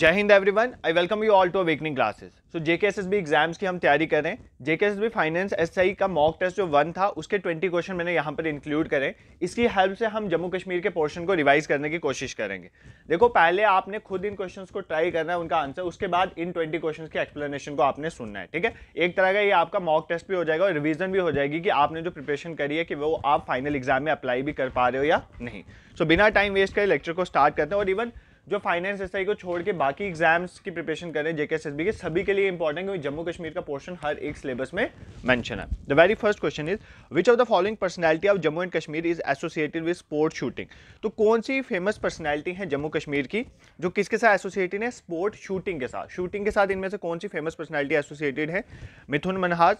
जय Hind everyone I welcome you all to awakening classes so JKSSB exams की हम तैयारी कर रहे हैं जेकेएसएसबी फाइनेंस एसआई का मॉक टेस्ट जो वन था उसके 20 क्वेश्चन मैंने यहाँ पर इंक्लूड करें इसकी हेल्प से हम जम्मू कश्मीर के पोर्शन को रिवाइज करने की कोशिश करेंगे देखो पहले आपने खुद इन क्वेश्चन को ट्राई करना है उनका आंसर उसके बाद इन ट्वेंटी क्वेश्चन की एक्सप्लेनेशन को आपने सुनना है ठीक है एक तरह का ये आपका मॉक टेस्ट भी हो जाएगा और रिविजन भी हो जाएगी कि आपने जो प्रिपरेशन करी है कि वो आप फाइनल एग्जाम में अप्लाई भी कर पा रहे हो या नहीं सो so, बिना टाइम वेस्ट करे लेक्चर को स्टार्ट करते हैं और इवन जो फाइनेंस एस को छोड़ के बाकी एग्जाम्स की प्रिपरेशन करें जेके एस के सभी के लिए इंपॉर्टेंट क्योंकि जम्मू कश्मीर का पोर्शन हर एक सिलेबस में मैंशन है the very first question is which of the following personality of Jammu and Kashmir is associated with sport shooting तो कौन सी फेमस पर्सनैलिटी है जम्मू कश्मीर की जो किसके साथ एसोसिएटेड है स्पोर्ट शूटिंग के साथ शूटिंग के साथ इनमें से कौन सी फेमस पर्सनैलिटी एसोसिएटेड है मिथुन मनहाज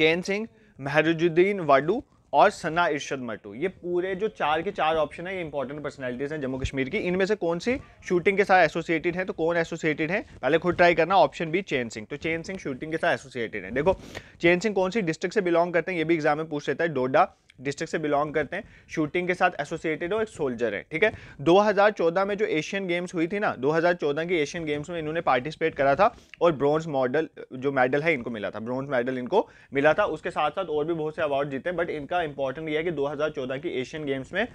चैन सिंह महरुजुद्दीन वाडू और सना इरशद मटू ये पूरे जो चार के चार ऑप्शन है ये इंपॉर्टेंट पर्सनैलिटीज़ हैं जम्मू कश्मीर की इनमें से कौन सी शूटिंग के साथ एसोसिएटेड है तो कौन एसोसिएटेड है पहले खुद ट्राई करना ऑप्शन बी चैन सिंह तो चैन सिंह शूटिंग के साथ एसोसिएटेड है देखो चैन सिंह कौन सी डिस्ट्रिक्ट से बिलोंग करते हैं ये भी एग्जाम में पूछ लेता है डोडा डिस्ट्रिक्ट से बिलोंग करते हैं शूटिंग के साथ एसोसिएटेड हो एक सोल्जर है ठीक है 2014 में जो एशियन गेम्स हुई थी ना 2014 की एशियन गेम्स में इन्होंने पार्टिसिपेट करा था और ब्रॉन्ज मॉडल जो मेडल है इनको मिला था ब्रॉन्ज मेडल इनको मिला था उसके साथ साथ और भी बहुत से अवार्ड जीते बट इनका इंपॉर्टेंट यह है कि दो की एशियन गेम्स में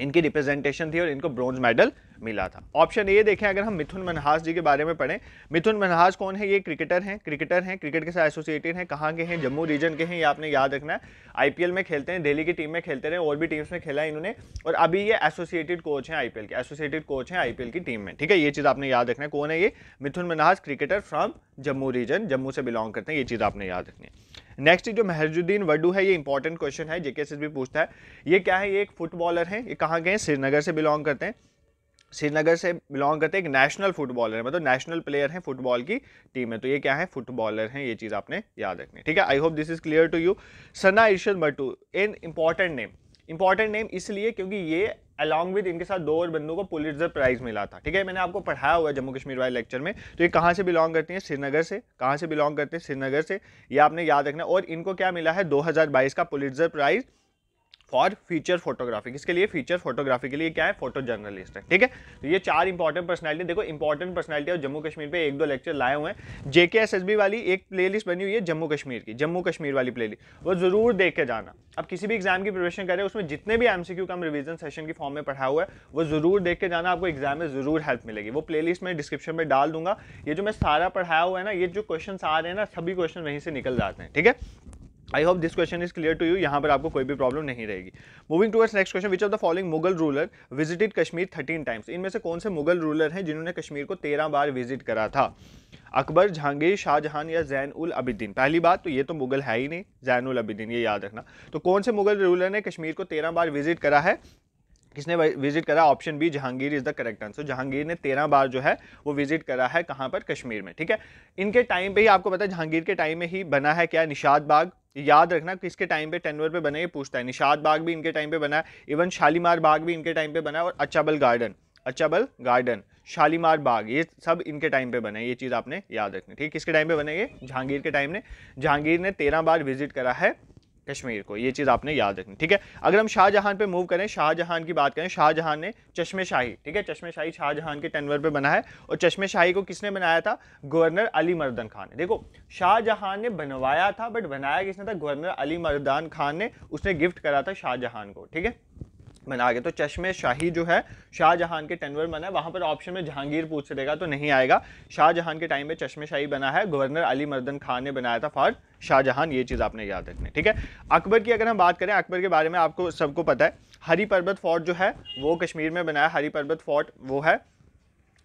इनकी रिप्रेजेंटेशन थी और इनको ब्रॉन्ज मेडल मिला था ऑप्शन ए देखें अगर हम मिथुन मनहास जी के बारे में पढ़ें मिथुन मनहास कौन है ये क्रिकेटर हैं क्रिकेटर हैं क्रिकेट के साथ एसोसिएटेड हैं कहाँ के हैं जम्मू रीजन के हैं ये आपने याद रखना है आईपीएल में खेलते हैं दिल्ली की टीम में खेलते रहे और भी टीम्स में खेला है इन्होंने और अभी ये एसोसिएटेड कोच हैं आई के एसोसिएटेड कोच हैं आई की टीम में ठीक है ये चीज़ आपने याद रखना है कौन है ये Mithun Manhas cricketer from Jammu region Jammu से बिलोंग करते हैं ये चीज़ आपने याद रखनी है नेक्स्ट जो महजुद्दीन वडू है ये इंपॉर्टेंट क्वेश्चन है जेके से भी पूछता है ये क्या है ये एक फुटबॉलर है ये कहाँ गए श्रीनगर से बिलोंग करते हैं श्रीनगर से बिलोंग करते हैं एक नेशनल मतलब फुटबॉलर है मतलब नेशनल प्लेयर है फुटबॉल की टीम में तो ये क्या है फुटबॉलर है ये चीज़ आपने याद रखनी ठीक है I hope this is clear to you Sana Irshad Mattoo an important name important name इसलिए क्योंकि ये अलॉन्ग विद इनके साथ दो और बंदों को पुलिसर प्राइज मिला था ठीक है मैंने आपको पढ़ाया हुआ जम्मू कश्मीर वाले लेक्चर में तो ये कहाँ से बिलोंग करती हैं श्रीनगर से कहाँ से बिलोंग करते हैं श्रीनगर से ये आपने याद रखना और इनको क्या मिला है दो का Pulitzer prize for feature photography किसके लिए फीचर फोटोग्राफी के लिए क्या है फोटो जर्नलिस्ट है ठीक है तो ये चार इंपॉर्टेंट पर्सनैलिटी देखो इंपॉर्टेंट पर्सनैलिटी और जम्मू कश्मीर पे एक दो लेक्चर लाए हुए हैं जेके वाली एक प्लेलिस्ट बनी हुई है जम्मू कश्मीर की जम्मू कश्मीर वाली प्लेलिस्ट वो जरूर देख के जाना अब किसी भी एग्जाम की प्रिपरेशन करें उसमें जितने भी एमसीक्यू का हम रिविजन सेशन की फॉर्म में पढ़ा हुआ है वो जरूर देख के जाना आपको एग्जाम में जरूर हेल्प मिलेगी वो प्लेलिस्ट में डिस्क्रिप्शन में डाल दूंगा ये जो मैं सारा पढ़ाया हुआ है ना ये जो क्वेश्चन आ रहे हैं ना सभी क्वेश्चन वहीं से निकल जाते हैं ठीक है I hope this question is clear to you यहाँ पर आपको कोई भी प्रॉब्लम नहीं रहेगी moving towards next question which of the following Mughal ruler visited Kashmir thirteen times इनमें से कौन से मुगल रूलर हैं जिन्होंने कश्मीर को तेरह बार विजिट करा था अकबर जहांगीर शाहजहां या जैन उल अबिद्दीन पहली बात तो ये तो मुगल है ही नहीं जैन उल अबिद्दीन ये याद रखना तो कौन से मुगल रूलर ने कश्मीर को तेरह बार विजिट करा है किसने विजिट करा option B Jahangir is the correct answer Jahangir ने तेरह बार जो है वो विजिट करा है कहाँ पर कश्मीर में ठीक है इनके टाइम पे ही आपको पता है जहांगीर के टाइम में ही बना है क्या निशाद बाग याद रखना किसके टाइम पे टेनवर पे बना ये पूछता है निशाद बाग भी इनके टाइम पे बना है इवन शालीमार बाग भी इनके टाइम पे बना है और अचाबल गार्डन अचाबल गार्डन शालीमार बाग ये सब इनके टाइम पे बने ये चीज़ आपने याद रखनी ठीक किसके टाइम पे बने ये जहांगीर के टाइम ने जहांगीर ने तेरह बार विजिट करा है कश्मीर को ये चीज़ आपने याद रखनी ठीक है अगर हम शाहजहां पे मूव करें शाहजहां की बात करें शाहजहां ने चश्मे शाही ठीक है चश्मे शाही शाहजहां के टनवर पे बना है और चश्मे शाही को किसने बनाया था गवर्नर अली मर्दन खान ने देखो शाहजहां ने बनवाया था बट बनाया किसने था गवर्नर अली मर्दान खान ने उसने गिफ्ट करा था शाहजहां को ठीक है बना गया तो चश्मे शाही जो है शाहजहां के टेनवर बना है वहाँ पर ऑप्शन में जहांगीर पूछ देगा तो नहीं आएगा शाहजहां के टाइम में चश्मे शाही बना है गवर्नर अली मर्दन खान ने बनाया था फॉर शाहजहां ये चीज़ आपने याद रखनी ठीक है अकबर की अगर हम बात करें अकबर के बारे में आपको सबको पता है हरी पर्वत फोर्ट जो है वो कश्मीर में बनाया है हरी पर्वत फोर्ट वो है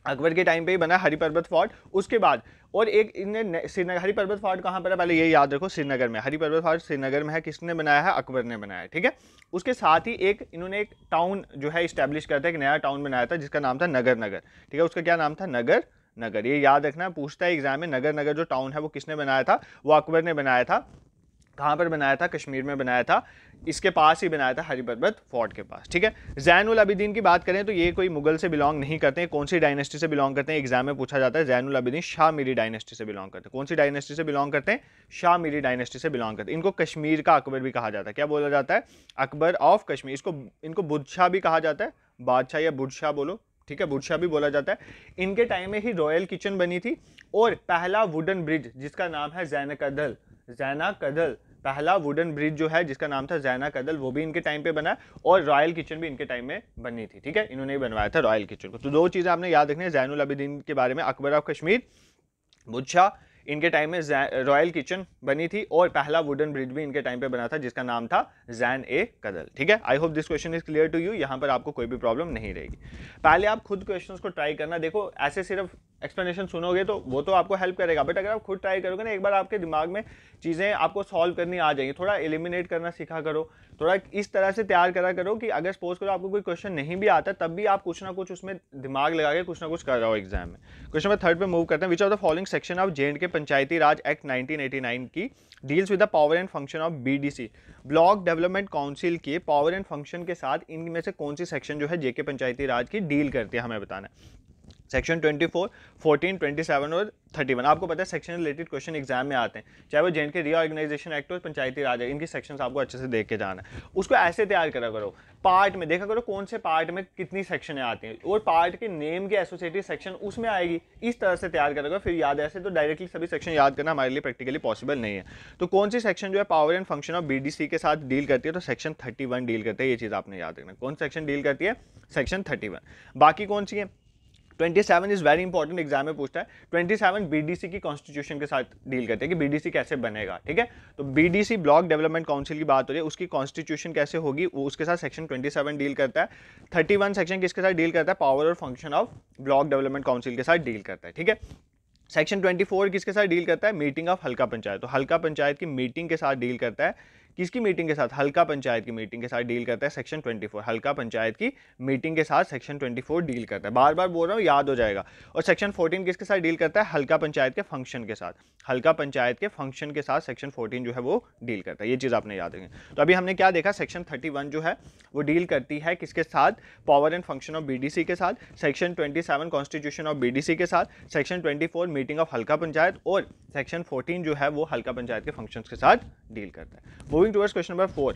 अकबर के टाइम पे ही बना हरी पर्वत फोर्ट उसके बाद और एक इनने श्रीनगर हरी पर्वत फोर्ट कहाँ पर है पहले ये याद रखो श्रीनगर में हरी पर्वत फोर्ट श्रीनगर में है किसने बनाया है अकबर ने बनाया है ठीक है उसके साथ ही एक इन्होंने एक टाउन जो है इस्टेब्लिश करता है एक नया टाउन बनाया था जिसका नाम था नगर नगर ठीक है उसका क्या नाम था नगर नगर ये याद रखना पूछता है एग्जाम में नगर नगर जो टाउन है वो किसने बनाया था वो अकबर ने बनाया था कहाँ पर बनाया था कश्मीर में बनाया था इसके पास ही बनाया था हरी पर्वत फोर्ट के पास ठीक है जैनुल अबिदीन की बात करें तो ये कोई मुगल से बिलोंग नहीं करते हैं कौन सी डायनेस्टी से बिलोंग करते हैं एग्जाम में पूछा जाता है जैनुल अबिदीन शाह मीरी डायनेस्टी से बिलोंग करते हैं कौन सी डायनेस्टी से बिलोंग करते हैं शाह मीरी डायनेस्टी से बिलोंग करते हैं इनको कश्मीर का अकबर भी कहा जाता है क्या बोला जाता है अकबर ऑफ कश्मीर इसको इनको बुदशाह भी कहा जाता है बादशाह या बुदशाह बोलो ठीक है बुदशाह भी बोला जाता है इनके टाइम में ही रॉयल किचन बनी थी और पहला वुडन ब्रिज जिसका नाम है जैनकदल जैना कदल पहला वुडन ब्रिज जो है जिसका नाम था जैना कदल वो भी इनके टाइम पे बना और रॉयल किचन भी इनके टाइम में बनी थी ठीक है इन्होंने ही बनवाया था रॉयल किचन को तो दो चीज़ें आपने याद रखनी है जैनुल अबिदीन के बारे में अकबर ऑफ कश्मीर बुच्छा इनके टाइम में रॉयल किचन बनी थी और पहला वुडन ब्रिज भी इनके टाइम पे बना था जिसका नाम था जैन ए कदल ठीक है I hope this question is clear to you यहाँ पर आपको कोई भी प्रॉब्लम नहीं रहेगी पहले आप खुद क्वेश्चंस को ट्राई करना देखो ऐसे सिर्फ एक्सप्लेनेशन सुनोगे तो वो तो आपको हेल्प करेगा बट अगर आप खुद ट्राई करोगे ना एक बार आपके दिमाग में चीज़ें आपको सॉल्व करनी आ जाएंगी थोड़ा एलिमिनेट करना सीखा करो थोड़ा इस तरह से तैयार करा करो कि अगर सपोज करो आपको कोई क्वेश्चन नहीं भी आता तब भी आप कुछ ना कुछ उसमें दिमाग लगा के कुछ ना कुछ कर रहे हो एग्जाम में क्वेश्चन नंबर थर्ड पे मूव करते हैं which of the following section of J K Panchayati Raj act nineteen की deals with the power and function of B block development council के पावर एंड फंक्शन के साथ इनमें से कौन सी सेक्शन जो है जेके पंचायती राज की डील करती है हमें बताना है सेक्शन 24, 14, 27 और 31 आपको पता है सेक्शन रिलेटेड क्वेश्चन एग्जाम में आते हैं चाहे वो जे के रीऑर्गेनाइजेशन एक्ट हो पंचायती राज है इनकी सेक्शंस आपको अच्छे से देख के जाना है उसको ऐसे तैयार करा करो पार्ट में देखा करो कौन से पार्ट में कितनी सेक्शनें आती हैं और पार्ट के नेम के एसोसिएटेड सेक्शन उसमें आएगी इस तरह से तैयार करा करो फिर याद ऐसे तो डायरेक्टली सभी सेक्शन याद करना हमारे लिए प्रैक्टिकली पॉसिबल नहीं है तो कौन सी सेक्शन जो है power and function of B के साथ डील करती है तो सेक्शन थर्टी डील करते हैं ये चीज़ आपने याद रखना कौन सेक्शन डील करती है सेक्शन थर्टी बाकी कौन सी है twenty seven is very important exam में पूछता है ट्वेंटी सेवन बीडीसी की कॉन्स्टिट्यूशन के साथ डील करते हैं कि बीडीसी कैसे बनेगा ठीक है तो बीडीसी ब्लॉक डेवलपमेंट काउंसिल की बात हो रही है उसकी कॉन्स्टिट्यूशन कैसे होगी उसके साथ सेक्शन ट्वेंटी सेवन डील करता है थर्टी वन सेक्शन किसके साथ डील करता है पावर और function of block development council के साथ डील करता है ठीक है सेक्शन ट्वेंटी फोर किसके साथ डील करता है मीटिंग ऑफ हल्का पंचायत तो हल्का पंचायत की मीटिंग के साथ डील करता है किसकी मीटिंग के साथ हल्का पंचायत की मीटिंग के साथ डील करता है सेक्शन 24 हल्का पंचायत की मीटिंग के साथ सेक्शन 24 डील करता है बार बार बोल रहा हूँ याद हो जाएगा और सेक्शन 14 किसके साथ डील करता है हल्का पंचायत के फंक्शन के साथ हल्का पंचायत के फंक्शन के साथ सेक्शन फोर्टीन जो है वो डील करता है ये चीज़ आपने याद रखें तो अभी हमने क्या देखा सेक्शन थर्टी जो है वो डील करती है किसके साथ power and function of C के साथ section twenty seven constitution of C के साथ section twenty four meeting of Halqa Panchayat और सेक्शन फोर्टीन जो है वो हल्का पंचायत के फंक्शन के साथ डील करता है वो moving towards question number four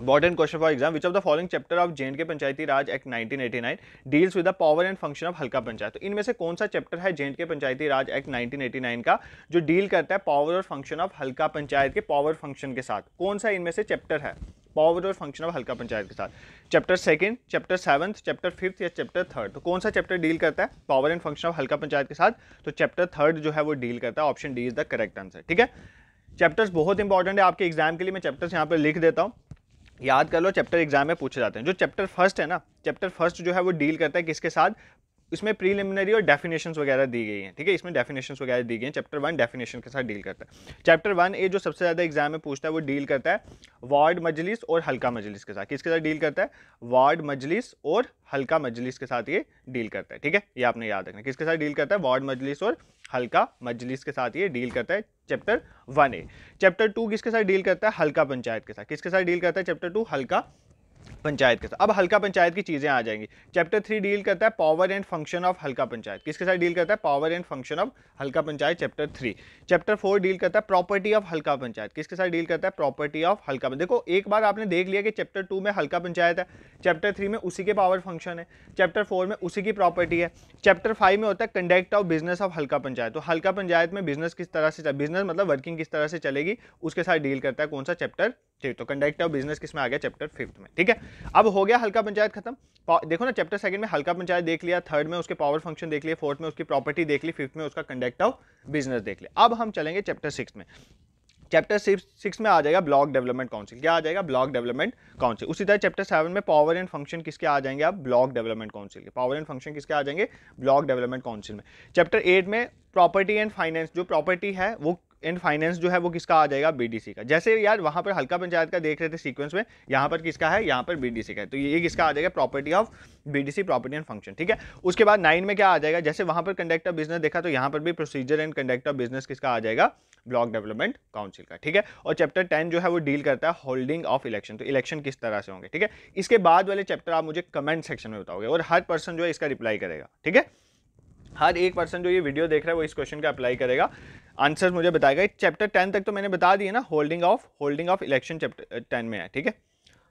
important important question for exam which of the following chapter of K Panchayati Raj act 1989 deals with the power and function of Halqa Panchayat तो इनमें से कौन सा चैप्टर है के पंचायती राज एक्ट 1989 का जो डील करता है पावर और फंक्शन ऑफ हल्का पंचायत के पावर फंक्शन के साथ कौन सा इनमें से चैप्टर है पावर और फंक्शन ऑफ हल्का पंचायत के साथ chapter second chapter seventh chapter fifth या चैप्टर थर्ड तो कौन सा चैप्टर डील करता है power and function of Halqa Panchayat के साथ तो चैप्टर थर्ड जो है वो डील करता है option D is the correct answer ठीक है चैप्टर्स बहुत इंपॉर्टेंट है आपके एग्जाम के लिए मैं चैप्टर्स यहाँ पर लिख देता हूँ याद कर लो चैप्टर एग्जाम में पूछे जाते हैं जो चैप्टर फर्स्ट है ना चैप्टर फर्स्ट जो है वो डील करता है किसके साथ इसमें प्रीलिमिनरी और डेफिनेशन वगैरह दी गई हैं ठीक है इसमें डेफिनेशन वगैरह दी गई हैं चैप्टर वन डेफिनेशन के साथ डील करता है चैप्टर वन ए जो सबसे ज़्यादा एग्जाम में पूछता है वो डील करता है वार्ड मजलिस और हल्का मजलिस के साथ किसके साथ डील करता है वार्ड मजलिस और हल्का मजलिस के साथ ये डील करता है ठीक है ये आपने याद रखना किसके साथ डील करता है वार्ड मजलिस और हल्का मजलिस के साथ ये डील करता है chapter one A chapter two किसके साथ डील करता है हल्का पंचायत के साथ किसके साथ डील करता है चैप्टर टू हल्का पंचायत के साथ अब हल्का पंचायत की चीज़ें आ जाएंगी चैप्टर थ्री डील करता है power and function of Halqa panchayat किसके साथ डील करता है power and function of Halqa Panchayat chapter three chapter four deal करता है प्रॉपर्टी ऑफ हल्का पंचायत किसके साथ डील करता है प्रॉपर्टी ऑफ हल्का देखो एक बार आपने देख लिया कि चैप्टर टू में हल्का पंचायत है चैप्टर थ्री में उसी के पावर फंक्शन है चैप्टर फोर में उसी की प्रॉपर्टी है चैप्टर फाइव में होता है conduct of business of Halqa Panchayat तो हल्का पंचायत में बिजनेस किस तरह से बिजनेस मतलब वर्किंग किस तरह से चलेगी उसके साथ डील करता है कौन सा चैप्टर ठीक तो कंडक्ट ऑफ बिजनेस किस में आ गया चैप्टर फिफ्थ में ठीक है अब हो गया हल्का पंचायत खत्म देखो ना चैप्टर सेकंड में हल्का पंचायत देख लिया थर्ड में उसके पावर फंक्शन देख लिया फोर्थ में उसकी प्रॉपर्टी देख ली फिफ्थ में उसका कंडक्ट ऑफ बिजनेस देख लिया अब हम चलेंगे चैप्टर सिक्स में चैप्टर सिक्स में आ जाएगा ब्लॉक डेवलपमेंट काउंसिल क्या आ जाएगा ब्लॉक डेवलपमेंट काउंसिल उसी तरह चैप्टर सेवन में पावर एंड फंक्शन किसके आ जाएंगे आप ब्लॉक डेवलपमेंट काउंसिल के पावर एंड फंक्शन किसके आ जाएंगे ब्लॉक डेवलपमेंट काउंसिल में चैप्टर एट में प्रॉपर्टी एंड फाइनेंस जो प्रॉपर्टी है वो एंड फाइनेंस जो है वो किसका आ जाएगा बीडीसी का जैसे यार वहां पर हल्का पंचायत का देख रहे थे सीक्वेंस में यहां पर किसका है यहां पर बीडीसी का है तो ये किसका आ जाएगा property of BDC property and function ठीक है उसके बाद नाइन में क्या आ जाएगा जैसे वहां पर कंडक्ट ऑफ बिजनेस देखा तो यहां पर भी procedure and conduct of business किसका आ जाएगा ब्लॉक डेवलपमेंट काउंसिल का ठीक है और चैप्टर टेन जो है वो डील करता है होल्डिंग ऑफ इलेक्शन तो इलेक्शन किस तरह से होंगे ठीक है इसके बाद वाले चैप्टर आप मुझे कमेंट सेक्शन में बताओगे और हर पर्सन जो है इसका रिप्लाई करेगा ठीक है हर एक पर्सन जो ये वीडियो देख रहा है वो इस क्वेश्चन का अप्लाई करेगा आंसर मुझे बताएगा चैप्टर टेन तक तो मैंने बता दिया ना holding of holding of election chapter ten में है ठीक है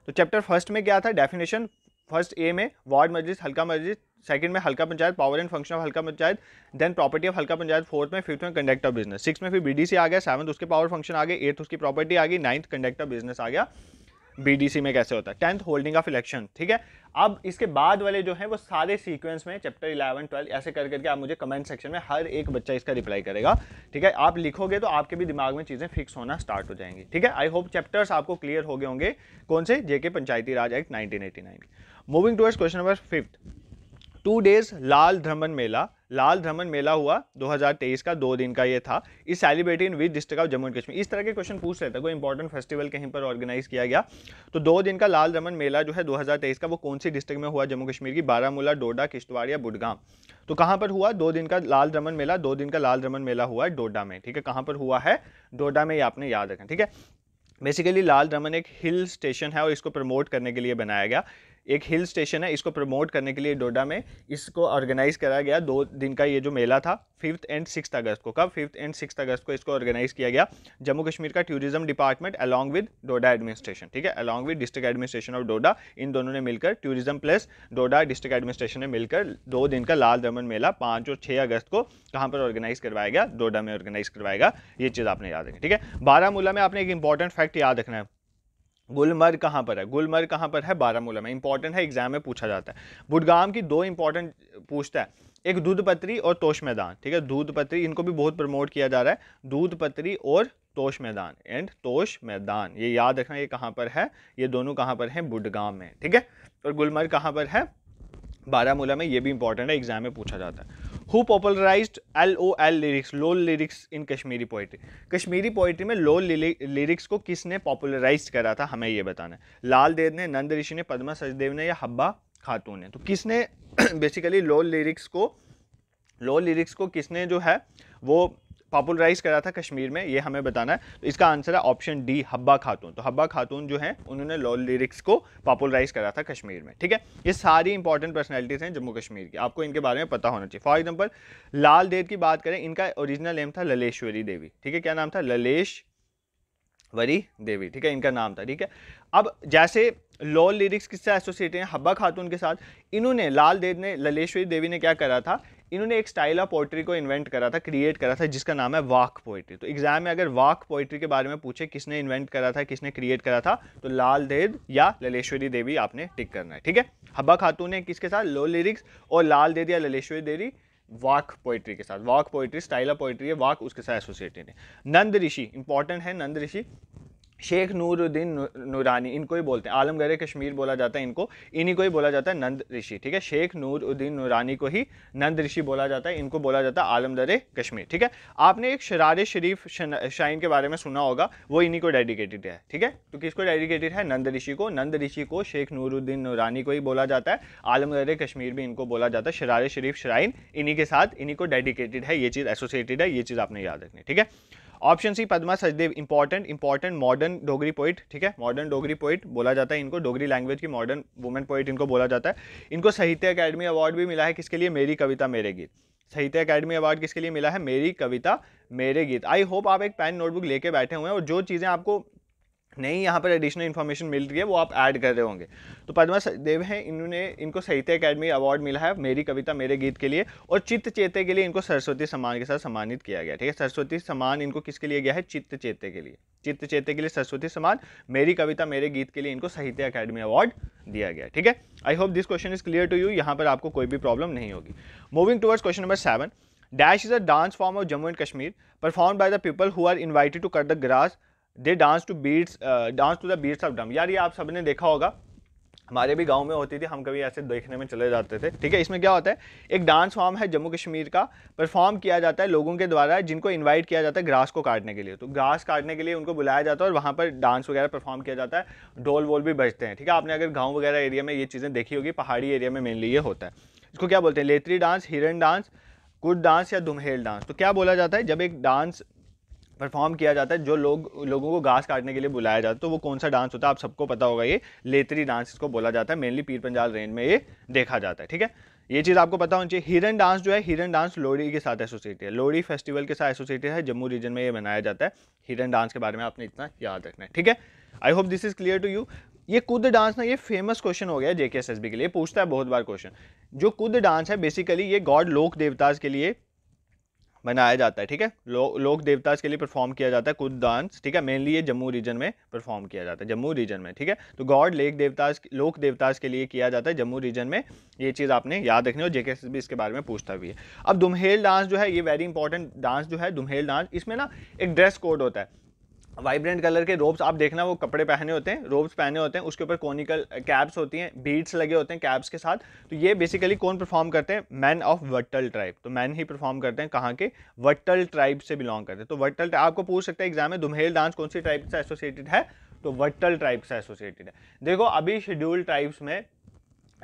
तो चैप्टर फर्स्ट में क्या था डेफिनेशन फर्स्ट ए में वार्ड मस्जिद हल्का मस्जिद सेकंड में Halqa Panchayat power and function of Halqa Panchayat then property of Halqa Panchayat fourth में फिफ्थ में कंडक्ट ऑफ बिजनेस सिक्स में फिर बीडीसी आ गया सेवंथ उसके पावर फंक्शन आ गए एट्थ उसकी प्रॉपर्टी आ गई नाइन्थ कंडक्ट ऑफ बिजनेस आ गया बीडीसी में कैसे होता है टेंथ होल्डिंग ऑफ इलेक्शन ठीक है अब इसके बाद वाले जो हैं वो सारे सीक्वेंस में चैप्टर इलेवन ट्वेल्व ऐसे कर करके आप मुझे कमेंट सेक्शन में हर एक बच्चा इसका रिप्लाई करेगा ठीक है आप लिखोगे तो आपके भी दिमाग में चीज़ें फिक्स होना स्टार्ट हो जाएंगी ठीक है आई होप चैप्टर्स आपको क्लियर हो गए होंगे कौन से JK Panchayati Raj act nineteen moving towards question number fifth two days Lal Draman Mela Lal Draman Mela हुआ 2023 का दो दिन का ये था is celebrated in which district of Jammu and Kashmir इस तरह के क्वेश्चन पूछ लेता कोई इंपॉर्टेंट फेस्टिवल कहीं पर ऑर्गेनाइज किया गया तो दो दिन का लाल ध्रमन मेला जो है 2023 का वो कौन सी डिस्ट्रिक्ट में हुआ जम्मू कश्मीर की बारामूला डोडा किश्तवाड़ या बुडगाम तो कहाँ पर हुआ दो दिन का लाल ध्रमन मेला दो दिन का लाल ध्रमन मेला हुआ है डोडा में ठीक है कहाँ पर हुआ है डोडा में ये आपने याद रखें ठीक है बेसिकली लाल दमन एक हिल स्टेशन है और इसको प्रमोट करने के लिए बनाया गया एक हिल स्टेशन है इसको प्रमोट करने के लिए डोडा में इसको ऑर्गेनाइज करा गया दो दिन का ये जो मेला था फिफ्थ एंड सिक्स अगस्त को कब फिफ्थ एंड सिक्स अगस्त को इसको ऑर्गेनाइज किया गया जम्मू कश्मीर का tourism department along with Doda administration ठीक है along with district administration of Doda इन दोनों ने मिलकर tourism plus Doda district administration ने मिलकर दो दिन का लाल दमन मेला पाँच और छः अगस्त को कहाँ पर ऑर्गेनाइज करवाया गया डोडा में ऑर्गेनाइज करवाएगा ये चीज़ आपने याद रखी ठीक है बारामूला में आपने एक इंपॉर्टेंट फैक्ट याद रखना है गुलमर्ग कहाँ पर है गुलमर्ग कहाँ पर है बारामूला में इंपॉर्टेंट है एग्जाम में पूछा जाता है बुडगाम की दो इंपॉर्टेंट पूछता है एक दूधपत्री और तोश मैदान ठीक है दूधपत्री इनको भी बहुत प्रमोट किया जा रहा है दूधपत्री और तोश मैदान एंड तोश मैदान ये याद रखना ये कहाँ पर है ये दोनों कहाँ पर हैं बुडगाम में ठीक है और गुलमर्ग कहाँ पर है बारामूला में ये भी इंपॉर्टेंट है एग्जाम में पूछा जाता है who popularize L O L lyrics lol lyrics in Kashmiri poetry Kashmiri poetry में लोल लिरिक्स को किसने पॉपुलराइज करा था हमें ये बताना है लाल देव ने नंद ऋषि ने पद्मा सचदेव ने या हब्बा खातून ने तो किसने बेसिकली लोल लिरिक्स को लो लिरिक्स को किसने जो है वो पॉपुलराइज करा था कश्मीर में ये हमें बताना है तो इसका आंसर है ऑप्शन डी हब्बा खातून तो हब्बा खातून जो है उन्होंने लॉ लिरिक्स को पॉपुलराइज करा था कश्मीर में ठीक है ये सारी इंपॉर्टेंट पर्सनैलिटीज़ हैं जम्मू कश्मीर की आपको इनके बारे में पता होना चाहिए फॉर एग्जाम्पल लाल देव की बात करें इनका ओरिजिनल नेम था ललेश्वरी देवी ठीक है क्या नाम था ललेश वरी देवी ठीक है इनका नाम था ठीक है अब जैसे लॉ लिरिक्स किससे एसोसिएटेड हैं हब्बा खातून के साथ इन्होंने लाल देव ने ललेश्वरी देवी ने क्या करा था इन्होंने एक स्टाइल ऑफ पोइट्री को इन्वेंट करा था क्रिएट करा था जिसका नाम है वाक पोइट्री तो एग्जाम में अगर वाक पोइट्री के बारे में पूछे किसने इन्वेंट करा था किसने क्रिएट करा था तो लाल देद या ललेश्वरी देवी आपने टिक करना है ठीक है हब्बा खातून ने किसके साथ लो लिरिक्स और लाल देद या ललेश्वरी देवी वाक पोइट्री के साथ Vakh poetry style of poetry है वाक उसके साथ एसोसिएटेड है नंद ऋषि इंपॉर्टेंट है नंद ऋषि शेख नूरुद्दीन नूरानी इनको ही बोलते हैं आलमगर कश्मीर बोला जाता है इनको इन्हीं को ही बोला जाता है नंद ऋषि ठीक है शेख नूरुद्दीन नूरानी को ही नंद ऋषि बोला जाता है इनको बोला जाता है आलमदर कश्मीर ठीक है आपने एक शरार शरीफ शाइन के बारे में सुना होगा वो इन्हीं को डेडिकेटेड है ठीक है तो किसको डेडिकेटेड है नंद ऋषि को नंद ऋषि को शेख नूरुद्दीन नूरानी को ही बोला जाता है आलमदर कश्मीर भी इनको बोला जाता है शरार शरीफ श्राइन इन्हीं के साथ इन्हीं को डेडिकेटेड है ये चीज़ एसोसिएटेड है ये चीज़ आपने याद रखनी ठीक है option C Padma Sachdev important important modern Dogri poet ठीक है मॉडर्न डोगरी पोइट बोला जाता है इनको डोगरी लैंग्वेज की मॉडर्न वुमेन पोइट इनको बोला जाता है इनको साहित्य अकेडमी अवार्ड भी मिला है किसके लिए मेरी कविता मेरे गीत साहित्य अकेडमी अवार्ड किसके लिए मिला है मेरी कविता मेरे गीत आई होप आप एक पेन नोटबुक लेके बैठे हुए हैं और जो चीज़ें आपको नहीं यहाँ पर एडिशनल इन्फॉर्मेशन मिल रही है वो आप ऐड कर रहे होंगे तो पद्मा देव हैं इन्होंने इनको साहित्य अकेडमी अवार्ड मिला है मेरी कविता मेरे गीत के लिए और चित्त चेते के लिए इनको सरस्वती सम्मान के साथ सम्मानित किया गया ठीक है सरस्वती सम्मान इनको किसके लिए गया है चित्त चेते के लिए चित्त चेते के लिए सरस्वती सम्मान मेरी कविता मेरे गीत के लिए इनको साहित्य अकेडमी अवार्ड दिया गया ठीक है I hope this question is clear to you यहाँ पर आपको कोई भी प्रॉब्लम नहीं होगी moving towards question number seven dash is a dance form of Jammu and Kashmir perform by the people who are invited to cut the grass they dance to beats dance to the beats of drum यार ये आप सबने देखा होगा हमारे भी गांव में होती थी हम कभी ऐसे देखने में चले जाते थे ठीक है इसमें क्या होता है एक डांस फॉर्म है जम्मू कश्मीर का परफॉर्म किया जाता है लोगों के द्वारा जिनको इनवाइट किया जाता है ग्रास को काटने के लिए तो ग्रास काटने के लिए उनको बुलाया जाता है और वहाँ पर डांस वगैरह परफॉर्म किया जाता है ढोल वोल भी बजते हैं ठीक है आपने अगर गाँव वगैरह एरिया में ये चीज़ें देखी होगी पहाड़ी एरिया में मेनली ये होता है इसको क्या बोलते हैं Letri dance Hiran dance Kud dance या धुमहेल डांस तो क्या बोला जाता है जब एक डांस परफॉर्म किया जाता है जो लोग लोगों को घास काटने के लिए बुलाया जाता है तो वो कौन सा डांस होता है आप सबको पता होगा ये लेतरी डांस इसको बोला जाता है मेनली पीर पंजाल रेंज में ये देखा जाता है ठीक है ये चीज़ आपको पता होनी चाहिए हिरन डांस जो है हिरन डांस लोहड़ी के साथ एसोसिएटेड है लोहड़ी फेस्टिवल के साथ एसोसिएटेड है जम्मू रीजन में ये मनाया जाता है हिरन डांस के बारे में आपने इतना याद रखना है ठीक है I hope this is clear to you ये कुद डांस ना ये फेमस क्वेश्चन हो गया जेके बी के लिए पूछता है बहुत बार क्वेश्चन जो कुद डांस है बेसिकली ये गॉड लोक देवताज के लिए मनाया जाता है ठीक है लो, लोक देवताज के लिए परफॉर्म किया जाता है कुछ डांस ठीक है मेनली ये जम्मू रीजन में परफॉर्म किया जाता है जम्मू रीजन में ठीक है तो गॉड लेक देवताज लोक देवताज के लिए किया जाता है जम्मू रीजन में ये चीज़ आपने याद रखनी हो जेके भी इसके बारे में पूछता भी है अब दुमहेल डांस जो है ये वेरी इंपॉर्टेंट डांस जो है दुमहेल डांस इसमें ना एक ड्रेस कोड होता है वाइब्रेंट कलर के रोब्स आप देखना वो कपड़े पहने होते हैं रोब्स पहने होते हैं उसके ऊपर कॉनिकल कैप्स होती हैं बीट्स लगे होते हैं कैप्स के साथ तो ये बेसिकली कौन परफॉर्म करते हैं मैन ऑफ वट्टल ट्राइब तो मैन ही परफॉर्म करते हैं कहाँ के वट्टल ट्राइब से बिलोंग करते हैं तो वट्टल आपको पूछ सकते हैं एग्जाम में दुमहेल डांस कौन सी ट्राइब से एसोसिएटेड है तो वट्टल ट्राइब से एसोसिएटेड है देखो अभी शेड्यूल ट्राइब्स में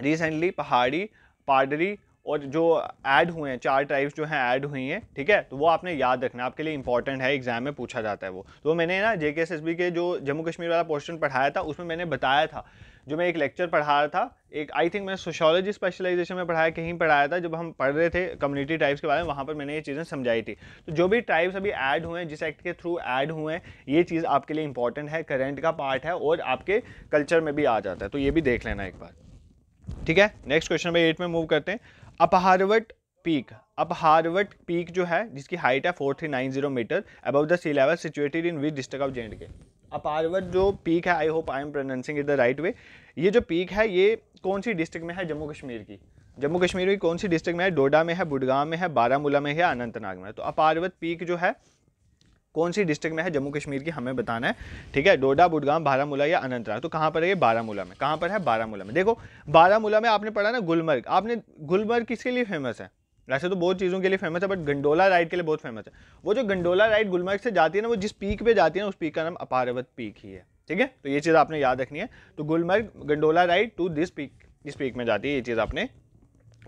रिसेंटली पहाड़ी पाडरी और जो ऐड हुए हैं चार टाइप्स जो हैं ऐड हुई हैं ठीक है तो वो आपने याद रखना आपके लिए इंपॉर्टेंट है एग्जाम में पूछा जाता है वो तो मैंने ना जे के जो जम्मू कश्मीर वाला पोर्शन पढ़ाया था उसमें मैंने बताया था जो मैं एक लेक्चर पढ़ा रहा था एक आई थिंक मैं सोशोलॉजी स्पेशलाइजेशन में पढ़ाया कहीं पढ़ाया था जब हम पढ़ रहे थे कम्युनिटी टाइप्स के बारे में वहाँ पर मैंने ये चीज़ें समझाई थी तो जो भी टाइप्स अभी ऐड हुए हैं जिस एक्ट के थ्रू ऐड हुए हैं ये चीज़ आपके लिए इंपॉर्टेंट है करेंट का पार्ट है और आपके कल्चर में भी आ जाता है तो ये भी देख लेना एक बार ठीक है नेक्स्ट क्वेश्चन नंबर एट में मूव करते हैं अपहारवट पीक अब पीक जो है जिसकी हाइट है 4390 meter above the sea level situated in which district of J and K अब जो पीक है I hope I am pronouncing it the right way ये जो पीक है ये कौन सी डिस्ट्रिक्ट में है जम्मू कश्मीर की जम्मू कश्मीर की कौन सी डिस्ट्रिक्ट में है डोडा में है बुडगाम में है बारामूला में है अनंतनाग में है तो अपारवत पीक जो है कौन सी डिस्ट्रिक्ट में है जम्मू कश्मीर की हमें बताना है ठीक है डोडा बुडगाम बारामूला या अनंतनाग तो कहाँ पर है ये बारामूला में कहाँ पर है बारामूला में देखो बारामूला में आपने पढ़ा ना गुलमर्ग आपने गुलमर्ग किसके लिए फेमस है वैसे तो बहुत चीज़ों के लिए फेमस है बट गंडोला राइड के लिए बहुत फेमस है वो जो गंडोला राइड गुलमर्ग से जाती है ना वो जिस पीक पर जाती है ना उस पीक का नाम अपारवत पीक ही है ठीक है तो ये चीज़ आपने याद रखनी है तो Gulmarg gondola ride to this peak इस पीक में जाती है ये चीज़ आपने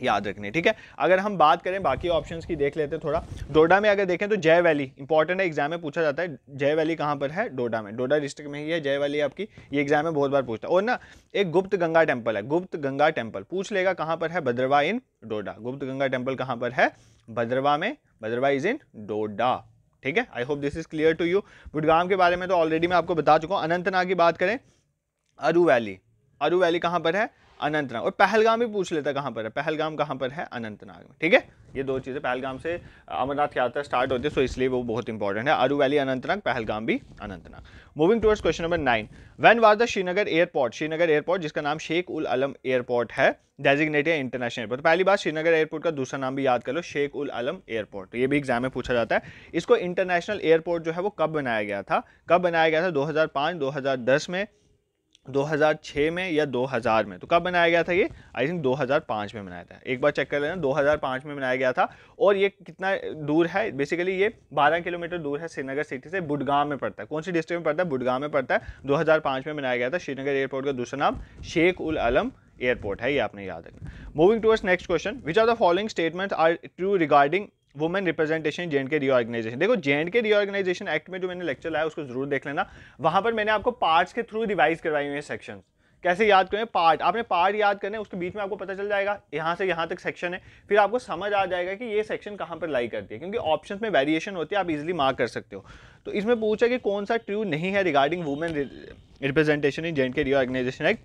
याद रखने ठीक है अगर हम बात करें बाकी ऑप्शंस की देख लेते हैं थोड़ा डोडा में अगर देखें तो जय वैली इंपॉर्टेंट है एग्जाम में पूछा जाता है जय वैली कहाँ पर है डोडा में डोडा डिस्ट्रिक्ट में ही है जय वैली आपकी ये एग्जाम में बहुत बार पूछता है और ना एक गुप्त गंगा टेम्पल है गुप्त गंगा टेम्पल पूछ लेगा कहाँ पर है भद्रवा इन डोडा गुप्त गंगा टेम्पल कहाँ पर है भद्रवा में भद्रवा इज इन डोडा ठीक है I hope this is clear to you गुड़गाम के बारे में तो ऑलरेडी मैं आपको बता चुका हूँ अनंतनाग की बात करें अरू वैली अरू वैली कहाँ पर है अनंतनाग और पहलगाम भी पूछ लेता कहाँ पर है पहलगाम कहाँ पर है अनंतनाग में ठीक है ये दो चीज़ें पहलगाम से अमरनाथ की यात्रा स्टार्ट होती है सो इसलिए वो बहुत इंपॉर्टेंट है अरू वैली अनंतनाग पहलगाम भी Anantnag moving towards question number nine when was the Srinagar airport Srinagar airport जिसका नाम शेख उल अलम एयरपोर्ट है डेजिग्नेटेड इंटरनेशनल एयरपोर्ट पहली बार श्रीनगर एयरपोर्ट का दूसरा नाम भी याद कर लो शेख उल अलम एयरपोर्ट ये भी एग्जाम में पूछा जाता है इसको इंटरनेशनल एयरपोर्ट जो है वो कब बनाया गया था कब बनाया गया था हजार दस में 2006 में या 2000 में तो कब बनाया गया था ये आई थिंक 2005 में बनाया था एक बार चेक कर लेना 2005 में बनाया गया था और ये कितना दूर है बेसिकली ये 12 किलोमीटर दूर है श्रीनगर सिटी से बुडगाम में पड़ता है कौन सी डिस्ट्रिक्ट में पड़ता है बुडगाम में पड़ता है 2005 में बनाया गया था श्रीनगर एयरपोर्ट का दूसरा नाम शेख उल आलम एयरपोर्ट है ये आपने याद रखना moving towards next question which are the following statement are true regarding women representation J K reorganization देखो J and K reorganization act में जो मैंने लेक्चर लाया उसको जरूर देख लेना वहां पर मैंने आपको पार्ट्स के थ्रू रिवाइज करवाई हुई है सेक्शन कैसे याद करें पार्ट आपने पार्ट याद करने उसके बीच में आपको पता चल जाएगा यहाँ से यहाँ तक सेक्शन है फिर आपको समझ आ जाएगा कि ये सेक्शन कहाँ पर लाई करती है क्योंकि ऑप्शंस में वेरिएशन होती है आप इजीली मार्क कर सकते हो तो इसमें पूछा कि कौन सा ट्रू नहीं है regarding women representation in J K reorganization act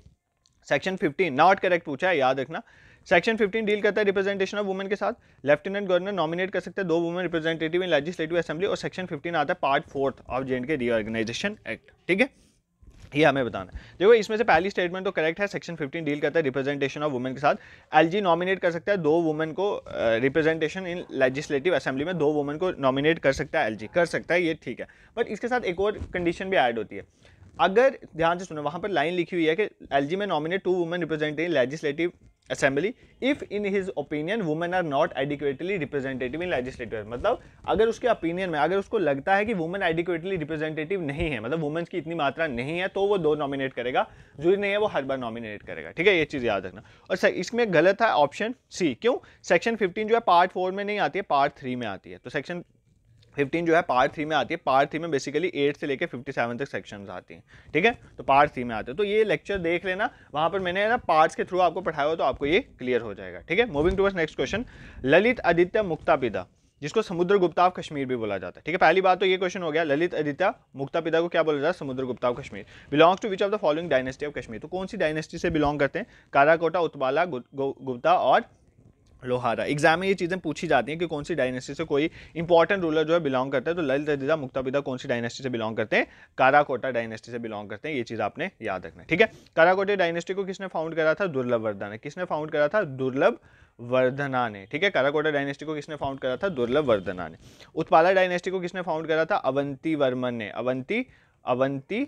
section fifteen not correct पूछा है याद रखना सेक्शन 15 डील करता है रिप्रेजेंटेशन ऑफ वुमेन के साथ लेफ्टिनेंट गवर्नर नॉमिनेट कर सकते हैं दो women representative in legislative assembly और सेक्शन 15 आता है part fourth of J K reorganization act ठीक है ये हमें बताना है देखो इसमें से पहली स्टेटमेंट तो करेक्ट है सेक्शन 15 डील करता है रिप्रेजेंटेशन ऑफ वुमेन के साथ एलजी नॉमिनेट कर सकता है दो वुमेन को रिप्रेजेंटेशन इन लेजिस्लेटिव असेंबली में दो वुमेन को नॉमिनेट कर सकता है एलजी कर सकता है ये ठीक है बट इसके साथ एक और कंडीशन भी ऐड होती है अगर ध्यान से सुनो वहाँ पर लाइन लिखी हुई है कि एल जी में nominate two women representative legislative assembly if in his opinion women are not adequately representative in legislative मतलब अगर उसके ओपिनियन में अगर उसको लगता है कि वुमेन एडिक्वेटली रिप्रेजेंटेटिव नहीं है मतलब वुमेन्स की इतनी मात्रा नहीं है तो वो दो नॉमिनेट करेगा जो नहीं है वो हर बार नॉमिनेट करेगा ठीक है ये चीज़ याद रखना और इसमें गलत है ऑप्शन सी क्यों सेक्शन फिफ्टीन जो है पार्ट फोर में नहीं आती है पार्ट थ्री में आती है तो सेक्शन फिफ्टीन जो है पार्ट थ्री में आती है पार्ट थ्री में बेसिकली एट से लेकर फिफ्टी सेवन तक सेक्शंस आती हैं ठीक है तो पार्ट थ्री में आते हैं तो ये लेक्चर देख लेना वहाँ पर मैंने ना पार्ट्स के थ्रू आपको पढ़ाया हो तो आपको ये क्लियर हो जाएगा ठीक है moving towards next question Lalit Aditya पिता जिसको समुद्र गुप्ता ऑफ कश्मीर भी बोला जाता है ठीक है पहली बात तो ये क्वेश्चन हो गया ललित आदित्य मुक्ता पिता को क्या बोला जाता है Samudra Gupta of Kashmir belong to which of the following dynasty of Kashmir तो कौन सी डायनेस्टी से बिलोंग करते हैं काराकोटा उत्पाला गुप्ता और लोहारा एग्जाम में ये चीज़ें पूछी जाती हैं कि कौन सी डायनेस्टी से कोई इंपॉर्टेंट रूलर जो है बिलोंग करता है तो ललित रजिदा मुक्तापिदा कौन सी डायनेस्टी से बिलोंग करते हैं काराकोटा डायनेस्टी से बिलोंग करते हैं ये चीज़ आपने याद रखना है ठीक है काराकोटे डायनेस्टी को किसने फाउंड करा था दुर्लभ वर्धा ने किसने फाउंड करा था दुर्लभ वर्धना ने ठीक है काराकोटा डायनेस्टी को किसने फाउंड करा था दुर्लभ वर्धना ने उत्पाला डायनेस्टी को किसने फाउंड करा था अवंती वर्मन ने अवंती अवंती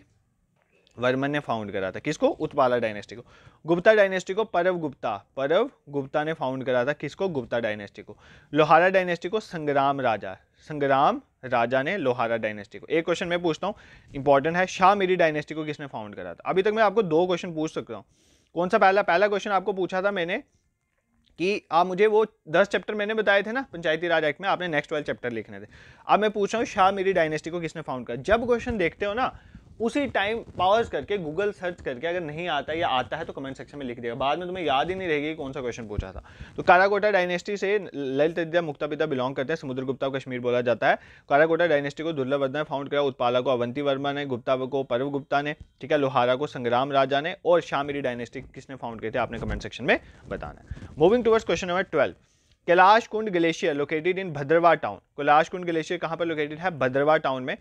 वर्मन ने फाउंड करा था किसको उत्पाला डायनेस्टी को गुप्ता डायनेस्टी को परव गुप्ता परव गुप्ता ने फाउंड करा था किसको गुप्ता डायनेस्टी को लोहारा डायनेस्टी को संग्राम राजा संग्राम राजा ने लोहारा डायनेस्टी को एक क्वेश्चन मैं पूछता हूँ इंपॉर्टेंट है शाह मेरी डायनेस्टी को किसने फाउंड करा था अभी तक मैं आपको दो क्वेश्चन पूछ सकता हूँ कौन सा पहला पहला क्वेश्चन आपको पूछा था मैंने कि आप मुझे वो दस चैप्टर मैंने बताए थे ना पंचायती राज एक्ट में आपने नेक्स्ट ट्वेल्व चैप्टर लिखने थे अब मैं पूछ रहा हूँ शाह मेरी डायनेस्टी को किसने फाउंड करा जब क्वेश्चन देखते हो ना उसी टाइम पावर्स करके गूगल सर्च करके अगर नहीं आता या आता है तो कमेंट सेक्शन में लिख देगा बाद में तुम्हें याद ही नहीं रहेगी कौन सा क्वेश्चन पूछा था तो काराकोटा डायनेस्टी से ललित विद्या पिता बिलोंग करते हैं समुद्र गुप्ता को कश्मीर बोला जाता है काराकोटा डायनेस्टी को दुर्लभ वर्धन फाउंड किया उत्पाला को अवंती वर्मा ने गुप्ता को पर्व गुप्ता ने ठीक है लोहारा को संग्राम राजा ने और शामिरी डायनेस्टी किसने फाउंड किए थे आपने कमेंट सेक्शन में बताना moving towards question number twelve Kailash Kund glacier located in Bhadarwah town Kailash Kund glacier कहाँ पर लोकेटेड है भद्रवा टाउन में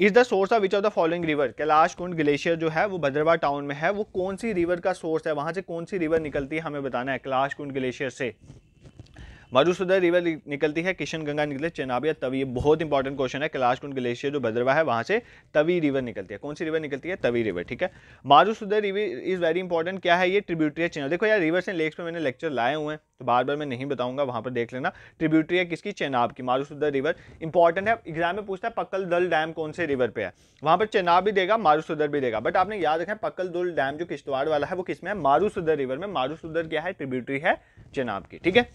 is the source of which of the following river Kailash Kund glacier जो है वो भद्रवा टाउन में है वो कौन सी रिवर का सोर्स है वहां से कौन सी रिवर निकलती है हमें बताना है कैलाश कुंड ग्लेशियर से मरुसुदर रिवर निकलती है किशन गंगा निकलती है चेनाब या तवी ये बहुत इंपॉर्टेंट क्वेश्चन है कैलाश कुंड ग्लेशियर जो भद्रवा है वहाँ से तवी रिवर निकलती है कौन सी रिवर निकलती है तवी रिवर ठीक है Marusudar river is very important क्या है ये ट्रिब्यूटरी चेनाब देखो यार रिवर्स एंड लेक्स पर मैंने लेक्चर लाए हुए हैं तो बार बार मैं नहीं बताऊंगा वहाँ पर देख लेना ट्रिब्यूटरी है किसकी चेनाब की मारुसुदर रिवर इंपॉर्टेंट है एग्जाम में पूछता है पक्कल दल डैम कौन से रिवर पे है वहाँ पर चेनाब भी देगा मारुसुदर भी देगा बट आपने याद रखा पक्कल दल डैम जो किश्तवाड़ वाला है वो किस में है मारुसुदर रिवर में मारुसुदर क्या है ट्रिब्यूटरी है चेनाब की ठीक है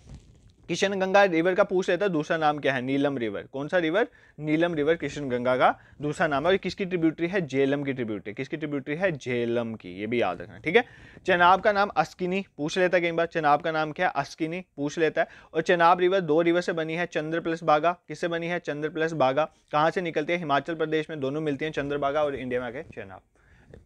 किशन गंगा रिवर का पूछ लेता है दूसरा नाम क्या है नीलम रिवर कौन सा रिवर नीलम रिवर किशन गंगा का दूसरा नाम है और किसकी ट्रिब्यूटरी है जेलम की ट्रिब्यूटरी किसकी ट्रिब्यूटरी है जेलम की ये भी याद रखना ठीक है चनाब का नाम अस्किनी पूछ लेता है कई बार चनाब का नाम क्या है अस्किनी पूछ लेता है और चनाब रिवर दो रिवर से बनी है चंद्र प्लस बागा किससे बनी है चंद्र प्लस बागा कहाँ से निकलती है हिमाचल प्रदेश में दोनों मिलती हैं चंद्रबागा और इंडिया में आके चनाब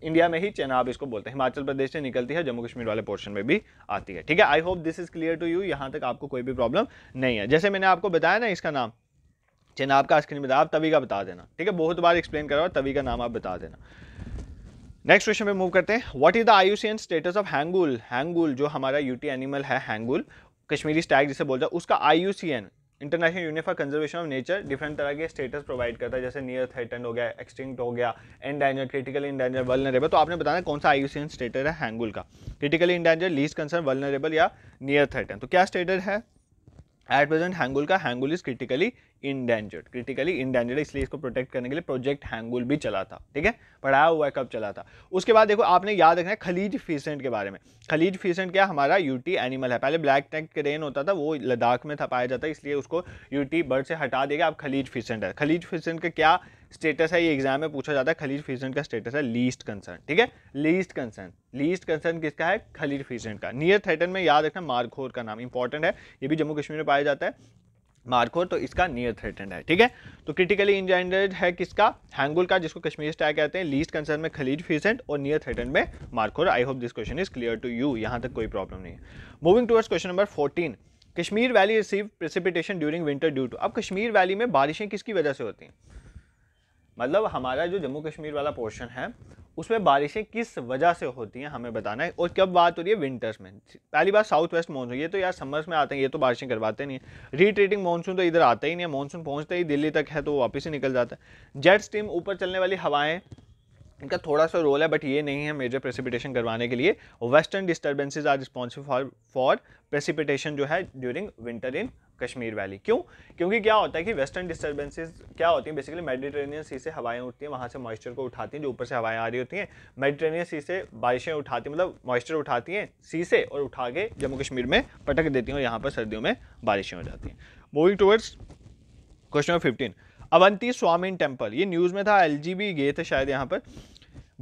इंडिया में ही चेनाब इसको बोलते हैं हिमाचल प्रदेश से निकलती है जम्मू कश्मीर वाले पोर्शन में भी आती है ठीक है I hope this is clear to you यहाँ तक आपको कोई भी प्रॉब्लम नहीं है जैसे मैंने आपको बताया ना इसका नाम चेनाब का आइसक्रीम बताया आप तभी का बता देना ठीक है बहुत बार एक्सप्लेन करा तभी का नाम आप बता देना नेक्स्ट क्वेश्चन पे मूव करते हैं what is the IUCN status of hangul hangul जो हमारा यूटी एनिमल है हैंगुल कश्मीरी स्टैग जिसे बोलते हैं उसका IUCN international union for conservation of nature different तरह के स्टेटस प्रोवाइड करता है जैसे नियर थ्रेटन हो गया एक्सटिंक्ट हो गया इंडेंजर क्रिटिकल इंडेंजर वर्लनरेबल तो आपने बताना कौन सा आई स्टेटस है हैंगुल का critically endangered least concern vulnerable या नियर थ्रेटन तो क्या स्टेटस है एट प्रेजेंट हैंगुल का hangul is critically endangered critically endangered इसलिए इसको प्रोटेक्ट करने के लिए प्रोजेक्ट हैंगुल भी चला था ठीक है पढ़ाया हुआ है कब चला था उसके बाद देखो आपने याद रखना है खलीज फीसेंट के बारे में खलीज फीसेंट क्या हमारा यूटी एनिमल है पहले ब्लैक टैंक क्रेन होता था वो लद्दाख में था पाया जाता है इसलिए उसको यूटी बर्ड से हटा देगा आप खलीज फीसेंट है खलीज फीसेंट का क्या स्टेटस है ये एग्जाम में पूछा जाता है खलीज फीजेंट का स्टेटस है लीस्ट कंसर्न ठीक है लीस्ट कंसर्न लीस्ट कंसर्न किसका है खलीज फीजेंट का नियर थ्रेटन में याद रखना मारखोर का नाम इंपॉर्टेंट है ये भी जम्मू कश्मीर में पाया जाता है मारखोर तो इसका नियर थ्रेटेंड है ठीक है तो क्रिटिकली इंजेंडेड है किसका हैंगुल का जिसको कश्मीर स्टाइल कहते हैं लीस्ट कंसर्न में खलीज फीसेंट और नियर थ्रेटेंड में मारखोर I hope this question is clear to you यहाँ तक कोई प्रॉब्लम नहीं है moving towards question number fourteen Kashmir valley receive precipitation during winter due to अब कश्मीर वैली में बारिशें किसकी वजह से होती हैं मतलब हमारा जो जम्मू कश्मीर वाला पोर्शन है उसमें बारिशें किस वजह से होती हैं हमें बताना है और कब बात हो रही है विंटर्स में पहली बात साउथ वेस्ट मानसून ये तो यार समर्स में आते हैं ये तो बारिशें करवाते नहीं है रीट्रेटिंग मानसून तो इधर आता ही नहीं है मानसून पहुंचते ही दिल्ली तक है तो वापस ही निकल जाता है जेट स्टीम ऊपर चलने वाली हवाएं इनका थोड़ा सा रोल है बट ये नहीं है मेजर प्रेसिपिटेशन करवाने के लिए western disturbances are responsible for for precipitation जो है during winter in Kashmir valley क्यों क्योंकि क्या होता है कि वेस्टर्न डिस्टर्बेंसेज क्या होती हैं बेसिकली मेडिटेरेनियन सी से हवाएं उठती हैं वहाँ से मॉइस्चर को उठाती हैं जो ऊपर से हवाएं आ रही होती हैं मेडिटेरेनियन सी से बारिशें उठाती हैं मतलब मॉइस्चर उठाती हैं सी से और उठा के जम्मू कश्मीर में पटक देती हैं और यहाँ पर सर्दियों में बारिशें हो जाती हैं moving towards question number fifteen Avanti Swamin temple ये न्यूज़ में था एल गए थे शायद यहाँ पर